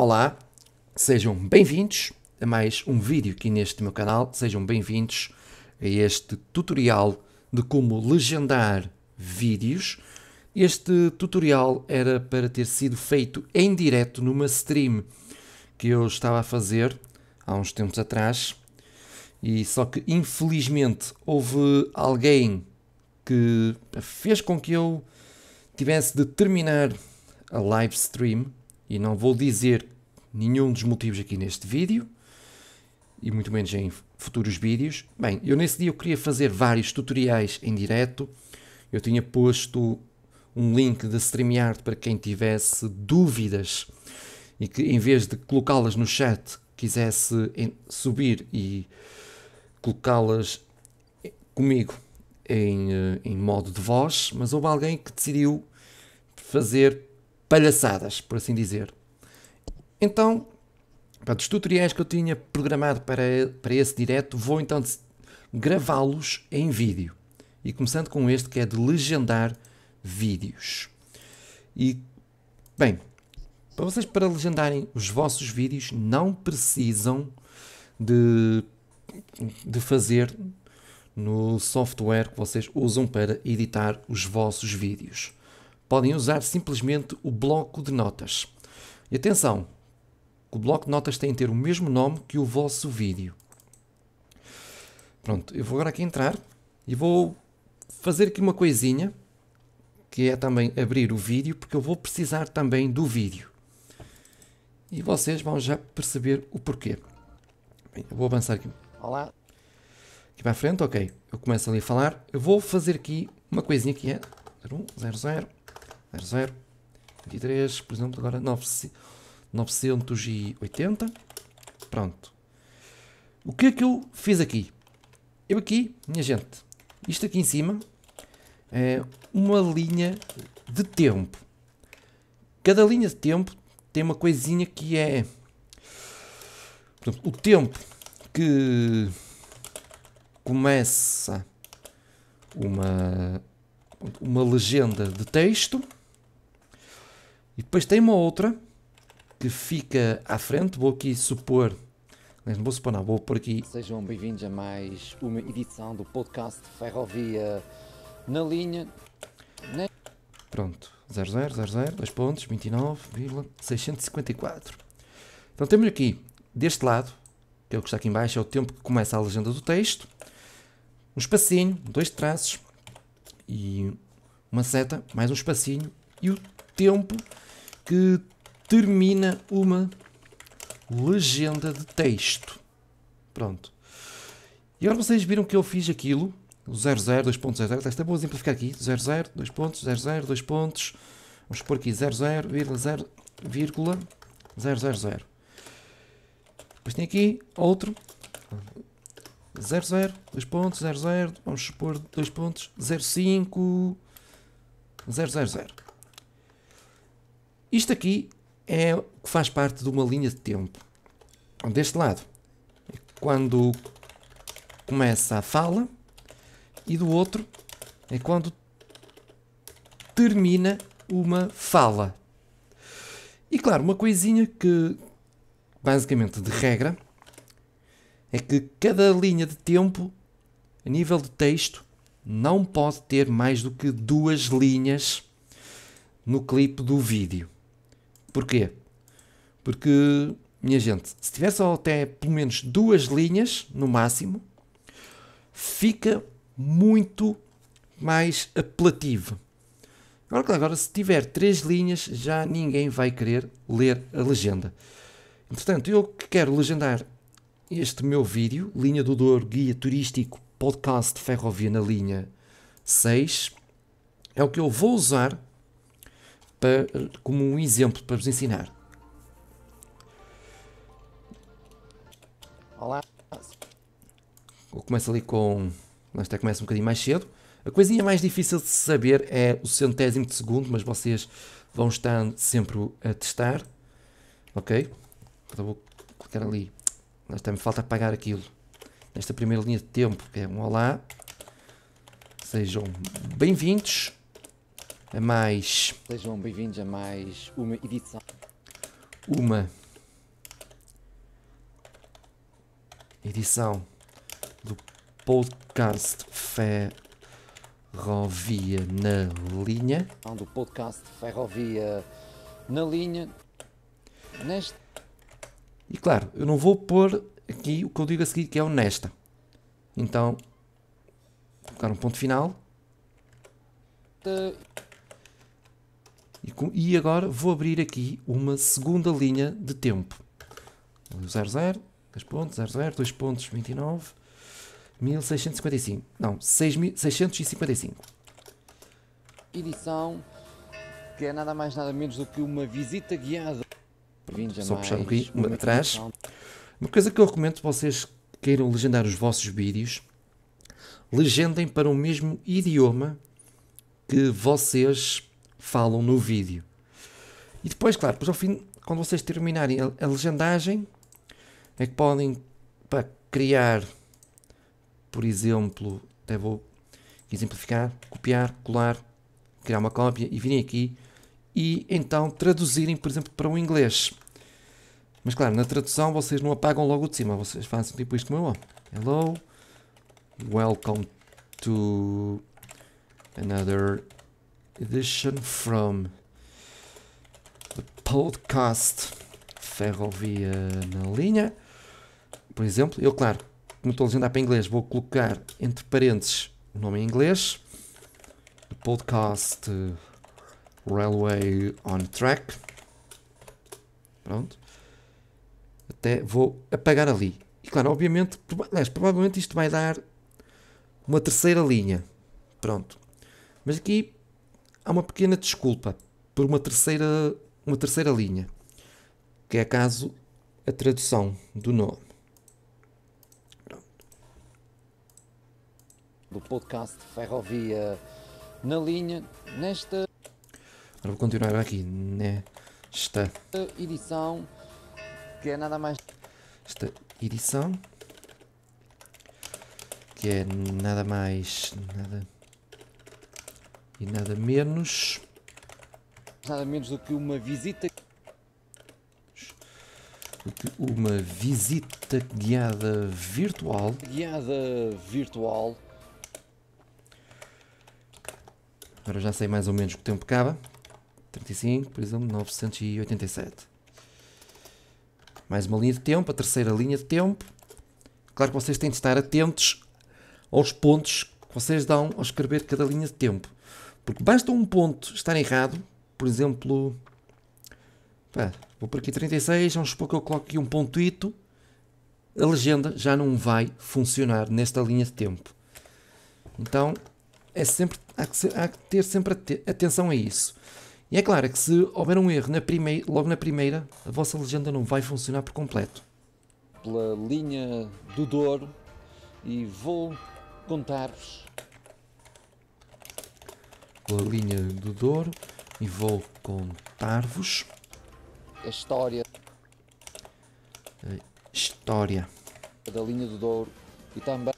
Olá, sejam bem-vindos a mais um vídeo aqui neste meu canal. Sejam bem-vindos a este tutorial de como legendar vídeos. Este tutorial era para ter sido feito em direto numa stream que eu estava a fazer há uns tempos atrás. E só que infelizmente houve alguém que fez com que eu tivesse de terminar a live stream e não vou dizer nenhum dos motivos aqui neste vídeo e muito menos em futuros vídeos. Bem, eu nesse dia eu queria fazer vários tutoriais em direto. Eu tinha posto um link da StreamYard para quem tivesse dúvidas e que em vez de colocá-las no chat, quisesse subir e colocá-las comigo em, eh, em modo de voz, mas houve alguém que decidiu fazer palhaçadas, por assim dizer. Então, pronto, os tutoriais que eu tinha programado para, para esse direto, vou então gravá-los em vídeo. E começando com este que é de legendar vídeos. E, bem, para vocês para legendarem os vossos vídeos não precisam de, de fazer no software que vocês usam para editar os vossos vídeos podem usar simplesmente o bloco de notas. E atenção, o bloco de notas tem que ter o mesmo nome que o vosso vídeo. Pronto, eu vou agora aqui entrar e vou fazer aqui uma coisinha, que é também abrir o vídeo, porque eu vou precisar também do vídeo. E vocês vão já perceber o porquê. Bem, eu vou avançar aqui. Olá. Aqui para a frente, ok. Eu começo ali a falar. Eu vou fazer aqui uma coisinha que é 0100 0, 23, por exemplo, agora 980. Pronto. O que é que eu fiz aqui? Eu aqui, minha gente, isto aqui em cima é uma linha de tempo. Cada linha de tempo tem uma coisinha que é o tempo que começa uma, uma legenda de texto e depois tem uma outra que fica à frente, vou aqui supor, não vou supor não, vou pôr aqui. Sejam bem-vindos a mais uma edição do podcast Ferrovia na linha. Na... Pronto, 0000, 2 pontos, 29,654. Então temos aqui, deste lado, que é o que está aqui embaixo, é o tempo que começa a legenda do texto, um espacinho, dois traços e uma seta, mais um espacinho e o tempo que termina uma legenda de texto. Pronto. E agora vocês viram que eu fiz aquilo, 00, 2.00, até vou exemplificar aqui, 00, 2 pontos, 00, 2 pontos, vamos pôr aqui 00, 000. Depois tem aqui outro, 00, 2 pontos, 00, vamos supor 2 pontos, 05, 000. Isto aqui é o que faz parte de uma linha de tempo. Deste lado, é quando começa a fala, e do outro é quando termina uma fala. E claro, uma coisinha que, basicamente de regra, é que cada linha de tempo, a nível de texto, não pode ter mais do que duas linhas no clipe do vídeo. Porquê? Porque, minha gente, se tiver só até pelo menos duas linhas, no máximo, fica muito mais apelativo. Agora, agora, se tiver três linhas, já ninguém vai querer ler a legenda. Entretanto, eu que quero legendar este meu vídeo, Linha do Douro, Guia Turístico, Podcast Ferrovia na Linha 6, é o que eu vou usar para, como um exemplo para vos ensinar. Olá. começo ali com. Esta é, começa um bocadinho mais cedo. A coisinha mais difícil de saber é o centésimo de segundo, mas vocês vão estar sempre a testar. Ok? Então vou clicar ali. Nesta me falta apagar aquilo. Nesta primeira linha de tempo, que é um olá. Sejam bem-vindos a mais. Sejam bem-vindos a mais uma edição. Uma edição do podcast Ferrovia na Linha. Do podcast Ferrovia na Linha. nesta E claro, eu não vou pôr aqui o que eu digo a seguir que é honesta. Então, colocar um ponto final. E, com, e agora vou abrir aqui uma segunda linha de tempo. 00, 2 pontos, 00, 2 pontos, 29, 1655. Não, 655. Edição que é nada mais nada menos do que uma visita guiada. Pronto, só puxar um aqui uma atrás. Edição. Uma coisa que eu recomendo vocês queiram legendar os vossos vídeos, legendem para o mesmo idioma que vocês falam no vídeo. E depois, claro, depois ao fim, quando vocês terminarem a, a legendagem, é que podem pá, criar, por exemplo, até vou exemplificar, copiar, colar, criar uma cópia e virem aqui e então traduzirem, por exemplo, para o inglês. Mas claro, na tradução vocês não apagam logo de cima, vocês fazem tipo isto como eu. Hello, welcome to another edition from the podcast Ferrovia na linha. Por exemplo, eu, claro, como estou a legendar para inglês, vou colocar entre parênteses o nome em inglês. The podcast uh, Railway on Track. Pronto. Até vou apagar ali. E claro, obviamente, aliás, provavelmente isto vai dar uma terceira linha. Pronto. Mas aqui há uma pequena desculpa por uma terceira, uma terceira linha, que é caso a tradução do nome. Pronto. Do podcast Ferrovia na linha, nesta. Agora vou continuar aqui, nesta edição, que é nada mais. Esta edição, que é nada mais. Nada... E nada menos. Nada menos do que uma visita. Do que uma visita guiada virtual. Guiada virtual. Agora já sei mais ou menos que tempo acaba. 35, por exemplo, 987. Mais uma linha de tempo, a terceira linha de tempo. Claro que vocês têm de estar atentos aos pontos que vocês dão ao escrever cada linha de tempo. Porque basta um ponto estar errado, por exemplo, pá, vou por aqui 36, vamos supor que eu coloco aqui um pontuito, a legenda já não vai funcionar nesta linha de tempo. Então, é sempre, há, que, ser, há que ter sempre atenção a isso. E é claro que se houver um erro na logo na primeira, a vossa legenda não vai funcionar por completo. Pela linha do Douro e vou contar-vos pela linha do Douro e vou contar-vos a história a história da linha do Douro e também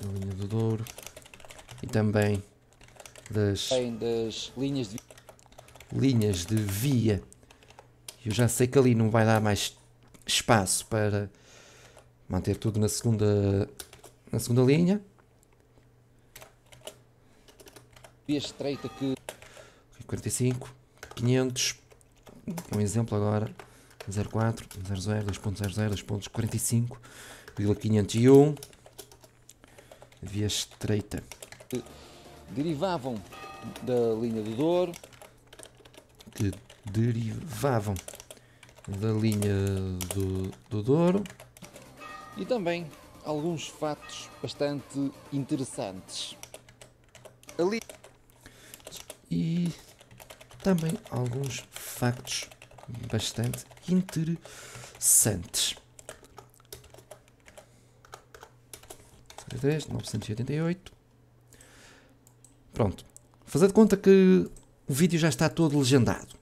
da linha do Douro e também das, das linhas de linhas de via. Eu já sei que ali não vai dar mais espaço para manter tudo na segunda na segunda linha. via estreita que. 45, 500, um exemplo agora, 04, 00, 2.00, 2.45, 501, via estreita. derivavam da linha do Douro Que derivavam da linha do, do Douro. E também alguns fatos bastante interessantes. Ali e também alguns factos bastante interessantes. 33, 988. Pronto. Fazer de conta que o vídeo já está todo legendado.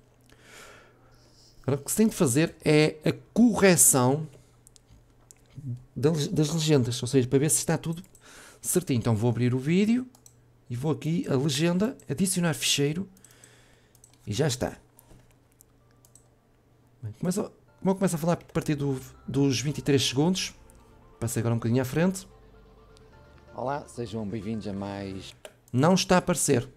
Agora, o que se tem de fazer é a correção das legendas, ou seja, para ver se está tudo certinho. Então vou abrir o vídeo e vou aqui a legenda, adicionar ficheiro e já está. começa, como eu começo a falar a partir do, dos 23 segundos, passei agora um bocadinho à frente. Olá, sejam bem-vindos a mais. Não está a aparecer.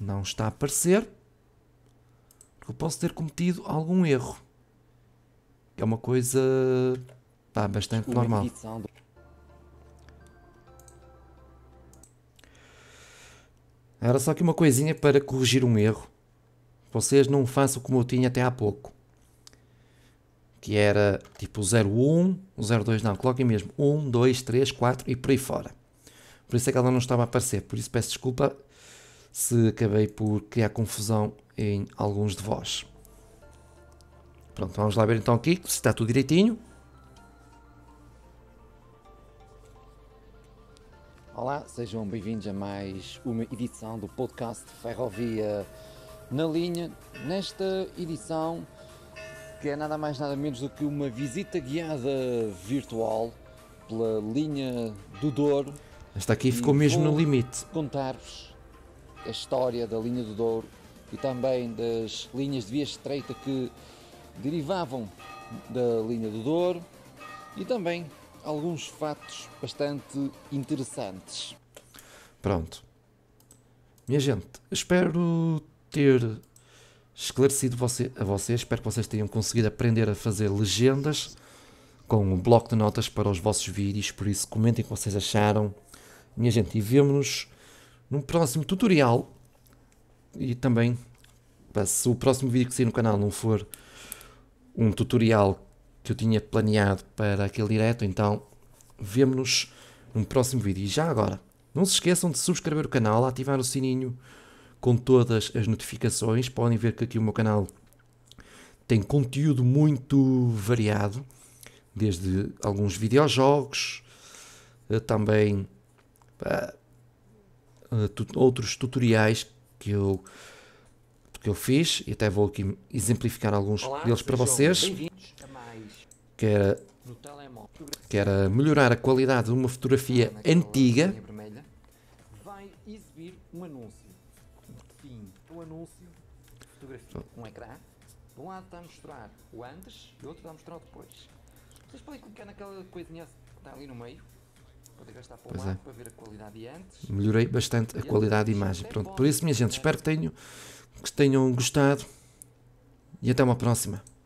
Não está a aparecer. Porque eu posso ter cometido algum erro. É uma coisa. Pá, bastante normal. Era só que uma coisinha para corrigir um erro. Vocês não façam como eu tinha até há pouco. Que era tipo 01, 02, não, coloquem mesmo 1, 2, 3, 4 e por aí fora. Por isso é que ela não estava a aparecer. Por isso peço desculpa se acabei por criar confusão em alguns de vós. Pronto, vamos lá ver então aqui se está tudo direitinho. sejam bem-vindos a mais uma edição do podcast Ferrovia na Linha. Nesta edição, que é nada mais nada menos do que uma visita guiada virtual pela linha do Douro. Esta aqui ficou mesmo no limite. Contar-vos a história da linha do Douro e também das linhas de via estreita que derivavam da linha do Douro e também alguns fatos bastante interessantes. Pronto. Minha gente, espero ter esclarecido você, a vocês. Espero que vocês tenham conseguido aprender a fazer legendas com um bloco de notas para os vossos vídeos. Por isso, comentem o que vocês acharam. Minha gente, e vemo-nos num próximo tutorial. E também, se o próximo vídeo que sair no canal não for um tutorial que eu tinha planeado para aquele direto, então vemo-nos num próximo vídeo. E já agora não se esqueçam de subscrever o canal, ativar o sininho com todas as notificações. Podem ver que aqui o meu canal tem conteúdo muito variado, desde alguns videojogos, eh, também eh, eh, outros tutoriais que eu, que eu fiz e até vou aqui exemplificar alguns Olá, deles para vocês. Que era, que era melhorar a qualidade de uma fotografia ah, antiga vai exibir um anúncio. sim Um anúncio, fotografia, um ecrã. De um lado está a mostrar o antes e o outro está a mostrar o depois. Vocês podem clicar naquela coisinha que está ali no meio. Podem gastar para o lado é. para ver a qualidade de antes. Melhorei bastante a qualidade de imagem. Pronto, por isso, minha gente, espero que tenham, que tenham gostado. E até uma próxima.